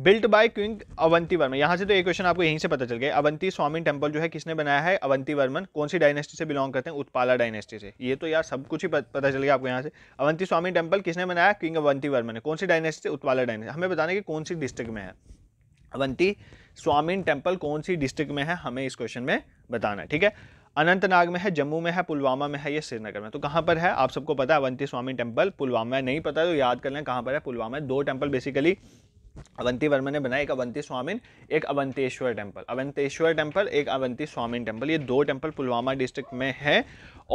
built by king Avanti Varman यहाँ से तो एक क्वेश्चन आपको यहीं से पता चल गया अवंती स्वामी टेम्पल जो है किसने बनाया है अवंती वर्मन कौन सी डायनेस्टी से बिलोंग करते हैं उत्पाला डायनेस्टी से ये तो यार सब कुछ ही पता चल गया आपको यहाँ से अवंती स्वामी टेम्पल किसने बनाया क्विंग अवंती वर्मन ने कौन सी डायनेस्टी से उत्पाला डायनेस्टी हमें बताने की कौन सी डिस्ट्रिक्ट में है अवंती स्वामी टेम्पल कौन सी डिस्ट्रिक्ट में है हमें इस क्वेश्चन में बताना है ठीक है अनंतनाग में है जम्मू में है पुलवामा में है या श्रीनगर में तो कहाँ पर है आप सबको पता है अवंती स्वामी टेम्पल पुलवामा नहीं पता तो याद कर लें कहाँ पर है पुलवामा है दो टेम्पल बेसिकली अवंती वर्मा ने बनाया एक अवंती स्वामिन एक अवंतेश्वर टेम्पल अवंतेश्वर टेम्पल एक अवंती स्वामिन टेम्पल ये दो टेम्पल पुलवामा डिस्ट्रिक्ट में है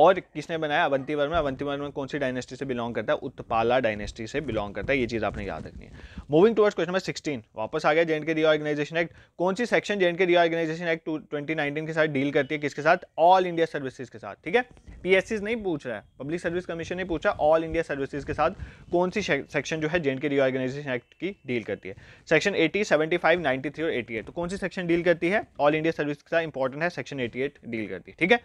और किसने बनाया अवंती वर्मा अवंती वर्मा कौन सी डायनेस्टी से बिलोंग करता है उत्पाला डायनेस्टी से बिलोंग करता है ये चीज़ आपने याद रखनी है moving towards question number sixteen वापस आ गया जे के रीऑर्गेनाइजेशन एक्ट कौन सी सेक्शन जे के ऑर्गेनाइजेशन एक्ट ट्वेंटी के साथ डील करती है किसके साथ ऑल इंडिया सर्विसेज के साथ ठीक है पी नहीं पूछ रहा है पब्लिक सर्विस कमीशन ने पूछा ऑल इंडिया सर्विसेज के साथ कौन सी सेक्शन जो है जे के रीऑर्गेनाइजेशन एक्ट की डील करती है करती है सेक्शन 80, 75, 93 और 88 तो कौन सी सेक्शन डील करती है ऑल इंडिया सर्विस का इंपॉर्टेंट है सेक्शन 88 डील करती है ठीक है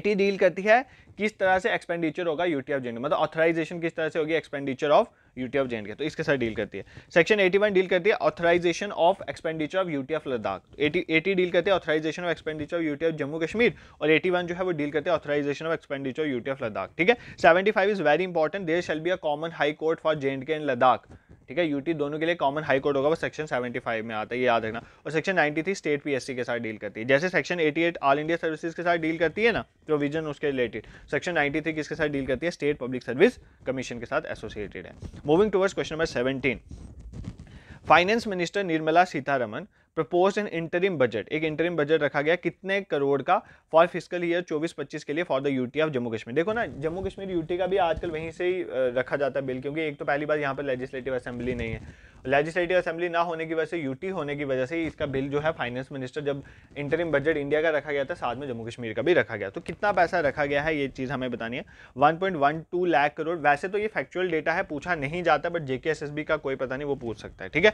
80 डील करती है किस तरह से एक्सपेंडिचर होगा यूटी ऑफ जेएनके मतलब ऑथराइजेशन किस तरह से होगी एक्सपेंडिचर ऑफ यूटी ऑफ के तो इसके साथ डील करती है सेक्शन 81 डील करती है authorisation of expenditure of UT of Ladakh 80 80 deal करती है authorisation of expenditure of UT of Jammu Kashmir और 81 जो है वो डील करते हैं authorisation of expenditure UT of Ladakh ठीक है 75 is very important there shall be a common high court for J and Ladakh ठीक है यूटी दोनों के लिए कॉमन हाई कोर्ट होगा वो सेक्शन 75 में आता है ये याद रखना और सेक्शन थी स्टेट पीएससी के साथ डील करती है जैसे सेक्शन 88 ऑल इंडिया सर्विसेज के साथ डील करती है ना प्रोविजन उसके रिलेटेड सेक्शन 93 किसके साथ डील करती है स्टेट पब्लिक सर्विस कमीशन के साथ एसोसिएटेड है moving towards question number 17 finance minister Nirmala Sitharaman propose an interim budget एक इंटरिम बजट रखा गया कितने करोड़ का फॉर फिजिकल ईयर 24-25 के लिए for the UT of Jammu Kashmir देखो ना जम्मू कश्मीर यूटी का भी आजकल वहीं से ही रखा जाता है बिल क्योंकि एक तो पहली बार यहाँ पर लेजिस्लेटिव असेंबली नहीं है लेजिस्लेटिव असेंबली ना होने की वजह से यूटी होने की वजह से इसका बिल जो है फाइनेंस मिनिस्टर जब इंटरिम बजट इंडिया का रखा गया था साथ में जम्मू कश्मीर का भी रखा गया तो कितना पैसा रखा गया है ये चीज़ हमें बतानी है 1.12 लाख करोड़ वैसे तो ये फैक्चुअल डेटा है पूछा नहीं जाता बट जेके का कोई पता नहीं वो पूछ सकता है ठीक है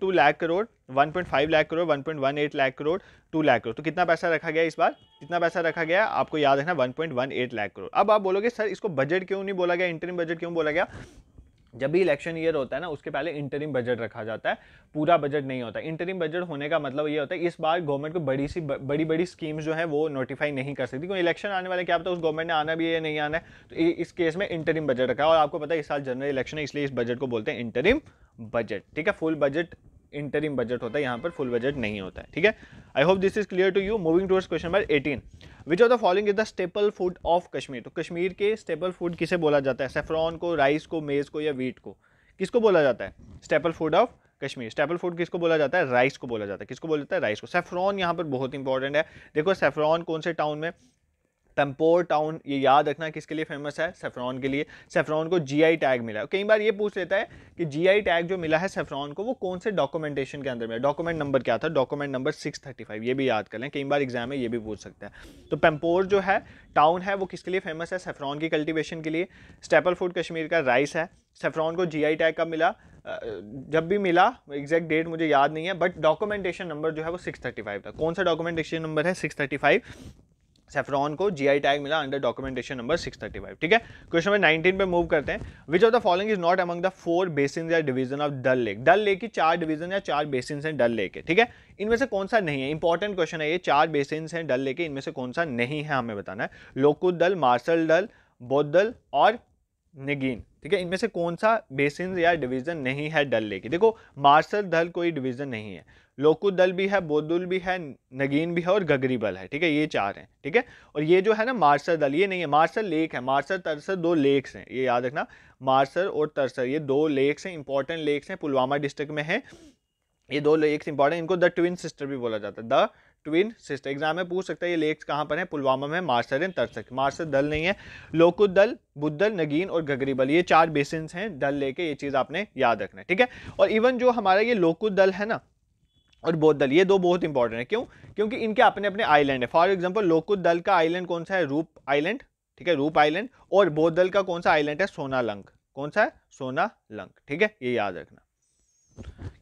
तो लाख करोड़ 1.5 लाख करोड़ 1.18 लाख करोड़ 2 लाख करोड़ तो कितना पैसा रखा गया इस बार कितना पैसा रखा गया आपको याद रखना 1.18 लाख करोड़ अब आप बोलोगे सर इसको बजट क्यों नहीं बोला गया इंटरिम बजट क्यों बोला गया जब भी इलेक्शन ईयर होता है ना उसके पहले इंटरिम बजट रखा जाता है पूरा बजट नहीं होता इंटरिम बजट होने का मतलब ये होता है इस बार गवर्नमेंट को बड़ी सी बड़ी बड़ी स्कीम्स जो है वो नोटिफाई नहीं कर सकती क्योंकि इलेक्शन आने वाले क्या पता उस गवर्नमेंट ने आना भी है नहीं आना है तो इस केस में इंटरिम बजट रखा है और आपको पता है इस साल जनरल इलेक्शन है इसलिए इस बजट को बोलते हैं इंटरिम बजट ठीक है फुल बजट इंटरिम बजट होता है यहाँ पर फुल बजट नहीं होता है ठीक है I hope this is clear to you moving towards question number eighteen which of the following is the staple food of Kashmir तो कश्मीर के स्टेपल फूड किसे बोला जाता है सेफ्रॉन को राइस को मेज़ को या वीट को किसको बोला जाता है staple food of Kashmir staple food किसको बोला जाता है राइस को बोला जाता है किसको बोला जाता है राइस को सेफ्रॉन यहाँ पर बहुत इंपॉर्टेंट है देखो सेफ्रॉन कौन से टाउन में पेम्पोर टाउन ये याद रखना किसके लिए फेमस है सेफ्रॉन के लिए सेफ्रॉन को जीआई टैग मिला है कई बार ये पूछ लेता है कि जीआई टैग जो मिला है सेफ्रॉन को वो कौन से डॉक्यूमेंटेशन के अंदर मिला डॉक्यूमेंट नंबर क्या था document number six thirty five ये भी याद कर लें कई बार एग्जाम में ये भी पूछ सकता है तो पेम्पोर जो है टाउन है वो किसके लिए फेमस है सेफ्रॉन की कल्टिवेशन के लिए स्टेपल फूड कश्मीर का राइस है सेफ्रॉन को जी टैग कब मिला जब भी मिला एग्जैक्ट डेट मुझे याद नहीं है बट डॉक्यूमेंटेशन नंबर जो है वो 635 था कौन सा डॉक्यूमेंटेशन नंबर है 635 सेफ्रॉन को जीआई टैग मिला अंडर डॉक्यूमेंटेशन नंबर 635 ठीक है क्वेश्चन नंबर 19 पे मूव करते हैं which of the following is not among the four basin या division of Dal lake Dal lake की चार डिवीजन या चार बेसिन हैं डल लेक के ठीक है इनमें से कौन सा नहीं है इंपॉर्टेंट क्वेश्चन है ये चार बेसिन हैं डल लेक के इनमें से कौन सा नहीं है हमें बताना है लोकुद दल मार्शल दल बौद्ध दल और नगीन ठीक है इनमें से कौन सा बेसिन या डिवीज़न नहीं है डल लेक देखो मार्शल दल कोई डिवीज़न नहीं है लोकू दल भी है बोदुल भी है नगीन भी है और गगरी बल है ठीक है ये चार हैं ठीक है और ये जो है ना मार्सर दल ये नहीं है मार्सल लेक है मार्शल तरसर दो लेक्स हैं ये याद रखना मार्सल और तरसर ये दो लेक्स हैं इंपॉर्टेंट लेक्स हैं पुलवामा डिस्ट्रिक्ट में है ये दो लेक्स इंपॉर्टेंट इनको द ट्विन सिस्टर भी बोला जाता है द ट्विन सिस्टर एग्जाम में पूछ सकता है ये लेक्स कहाँ पर है पुलवामा में मार्सर इन तरसक मार्सर दल नहीं है लोकुद दल बुद्धल नगीन और गगरी बल ये चार बेसिन हैं दल लेके ये चीज़ आपने याद रखना है ठीक है और इवन जो हमारा ये लोकुद दल है ना और बौद्ध दल ये दो बहुत इंपॉर्टेंट है क्यों क्योंकि इनके अपने अपने आइलैंड है फॉर एग्जाम्पल लोकुद दल का आइलैंड कौन सा है रूप आइलैंड ठीक है रूप आइलैंड और बौद्ध दल का कौन सा आइलैंड है सोना लंक कौन सा है सोना लंक ठीक है ये याद रखना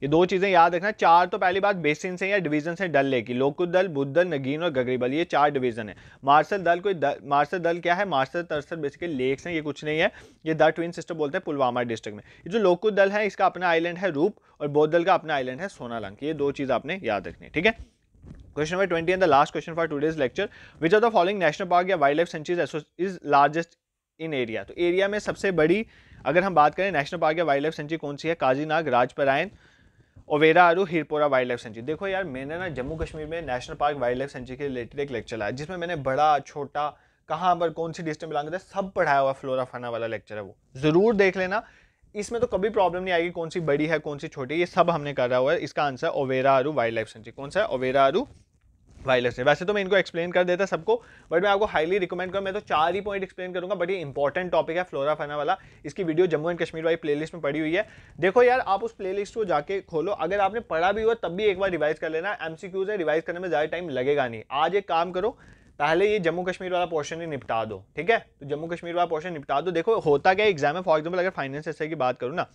ये दो चीज़ें याद रखना चार तो पहली बात बेसिन से या डिवीजन से डल लेकी लोकुद दल बुद्ध दल नगीन और गगरीबल ये चार डिवीजन है मार्शल दल कोई मार्शल दल क्या है मार्शल तरसल बेसिकली लेक्स हैं ये कुछ नहीं है ये द ट्विन सिस्टर बोलते हैं पुलवामा डिस्ट्रिक्ट में ये जो लोकुद दल है इसका अपना आइलैंड है रूप और बौद्ध दल का अपना आइलैंड है सोनालंक ये दो चीज़ आपने याद रखनी ठीक है Question number 20 and the last question for today's lecture which are the following national park या wildlife sanctuary is largest in area तो एरिया में सबसे बड़ी अगर हम बात करें नेशनल पार्क या वाइल्ड लाइफ सेंचुरी कौन सी है Kazinag Rajparian Overa Aru Hirpora wildlife sanctuary देखो यार मैंने ना जम्मू कश्मीर में national park wildlife sanctuary के रिलेटेड एक लेक्चर लाया जिसमें मैंने बड़ा छोटा कहाँ पर कौन सी डिस्ट्रिक्ट बिलोंग करता है सब पढ़ाया हुआ फ्लोरा फाना वाला लेक्चर है वो ज़रूर देख लेना इसमें तो कभी प्रॉब्लम नहीं आएगी कौन सी बड़ी है कौन सी छोटी ये सब हमने करा हुआ है इसका answer Overa Aru wildlife sanctuary कौन सा है ओवेरा आरू वायरलेस नहीं वैसे तो मैं इनको एक्सप्लेन कर देता सबको बट मैं आपको हाईली रिकमेंड करूँ मैं तो चार ही पॉइंट एक्सप्लेन करूँगा बट ये इंपॉर्टेंट टॉपिक है फ्लोरा फाना वाला इसकी वीडियो जम्मू एंड कश्मीर वाली प्लेलिस्ट में पड़ी हुई है देखो यार आप उस प्लेलिस्ट को जाके खोलो अगर आपने पढ़ा भी हुआ तब भी एक बार रिवाइज कर लेना एम क्यूज रिवाइज करने में ज़्यादा टाइम लगेगा नहीं आज एक काम करो पहले ये जम्मू कश्मीर वाला पोर्शन ही निपटा दो ठीक है तो जम्मू कश्मीर वाला पोर्शन निपटा दो देखो होता क्या एग्जाम है फॉर एग्जाम्पल अगर फाइनेंस ऐसे की बात करूँ ना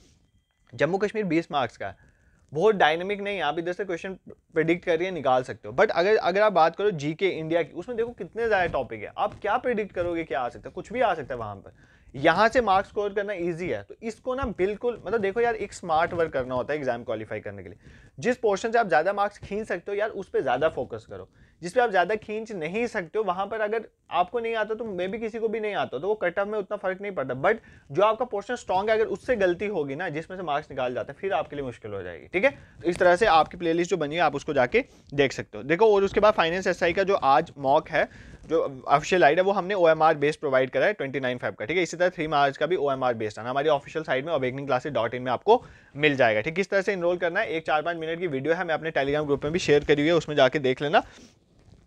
जम्मू कश्मीर बीस मार्क्स का है बहुत डायनेमिक नहीं है आप इधर से क्वेश्चन प्रिडिक्ट करिए निकाल सकते हो बट अगर अगर आप बात करो जी के इंडिया की उसमें देखो कितने ज़्यादा टॉपिक है आप क्या प्रिडिक्ट करोगे क्या आ सकता है कुछ भी आ सकता है वहाँ पर यहाँ से मार्क्स स्कोर करना इजी है तो इसको ना बिल्कुल मतलब देखो यार एक स्मार्ट वर्क करना होता है एग्जाम क्वालिफाई करने के लिए जिस पोर्शन से आप ज़्यादा मार्क्स खींच सकते हो यार उस पर ज़्यादा फोकस करो जिस आप ज़्यादा खींच नहीं सकते हो वहाँ पर अगर आपको नहीं आता तो मे भी किसी को भी नहीं आता तो वो कट ऑफ में उतना फर्क नहीं पड़ता बट जो आपका पोर्शन स्ट्रॉन्ग है अगर उससे गलती होगी ना जिसमें से मार्क्स निकाल जाते हैं फिर आपके लिए मुश्किल हो जाएगी ठीक है तो इस तरह से आपकी प्लेलिस्ट जो बनी है आप उसको जाके देख सकते हो देखो और उसके बाद फाइनेंस एस का जो आज मॉक है जो ऑफिशियल आइड है वो हमने O M R base provide करा है ट्वेंटी नाइन फाइव का ठीक है इसी तरह थ्री मार्च का भी ओ एम आर बेस्ड आना हमारी ऑफिशियल साइट में अवेकनिंग क्लासेस डॉट इन में आपको मिल जाएगा ठीक किस तरह से इनरोल करना है एक चार पाँच मिनट की वीडियो है मैं अपने टेलीग्राम ग्रुप में भी शेयर करी हुई है उसमें जाके देख लेना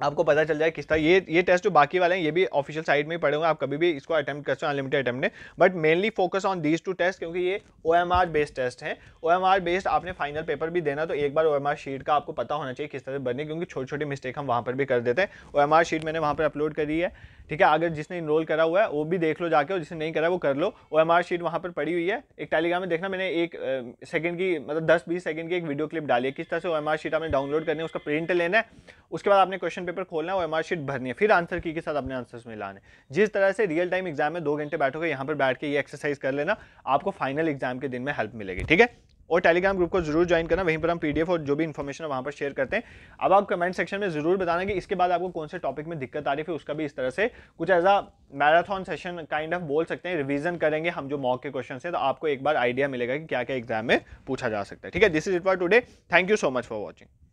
आपको पता चल जाए किस तरह ये ये टेस्ट जो बाकी वाले हैं ये भी ऑफिशियल साइट में ही पड़े होंगे आप कभी भी इसको अटैम्प्ट कर सकते हो अनलिमिटेड अटैम्प्ट ने but mainly focus on these two test क्योंकि ये O M R based test हैं ओ एम आर बेस्ड आपने फाइनल पेपर भी देना तो एक बार ओ एम आर शीट का आपको पता होना चाहिए किस तरह से बनने क्योंकि छोटी छोटी मिस्टेक हम वहाँ पर भी कर देते हैं ओ एम आर शीट मैंने वहाँ पर अपलोड करी है ठीक है अगर जिसने इनरोल करा हुआ है वो भी देख लो जाके और जिसने नहीं करा वो कर लो ओ एम आर शीट वहाँ पर पड़ी हुई है एक टेलीग्राम में देखना मैंने एक सेकंड की मतलब दस बीस सेकंड की एक वीडियो क्लिप डाली है किस तरह से ओ एम आर शीट आपने डाउनलोड करनी है उसका प्रिंट लेना है उसके बाद आपने क्वेश्चन पेपर खोलना है ओ एम आर शीट भरनी है फिर आंसर की के साथ अपने आंसर्स लाने जिस तरह से रियल टाइम एग्जाम में दो घंटे बैठोगे यहाँ पर बैठ के ये एक्सरसाइज कर लेना आपको फाइनल एग्जाम के दिन में हेल्प मिलेगी ठीक है और टेलीग्राम ग्रुप को जरूर ज्वाइन करना वहीं पर हम पीडीएफ और जो भी इन्फॉर्मेशन है वहाँ पर शेयर करते हैं अब आप कमेंट सेक्शन में जरूर बताना कि इसके बाद आपको कौन से टॉपिक में दिक्कत आ रही है उसका भी इस तरह से कुछ as marathon session kind of बोल सकते हैं रिवीजन करेंगे हम जो मॉक के क्वेश्चन है तो आपको एक बार आइडिया मिलेगा कि क्या क्या एग्जाम में पूछा जा सकता है ठीक है this is it for today thank you so much for watching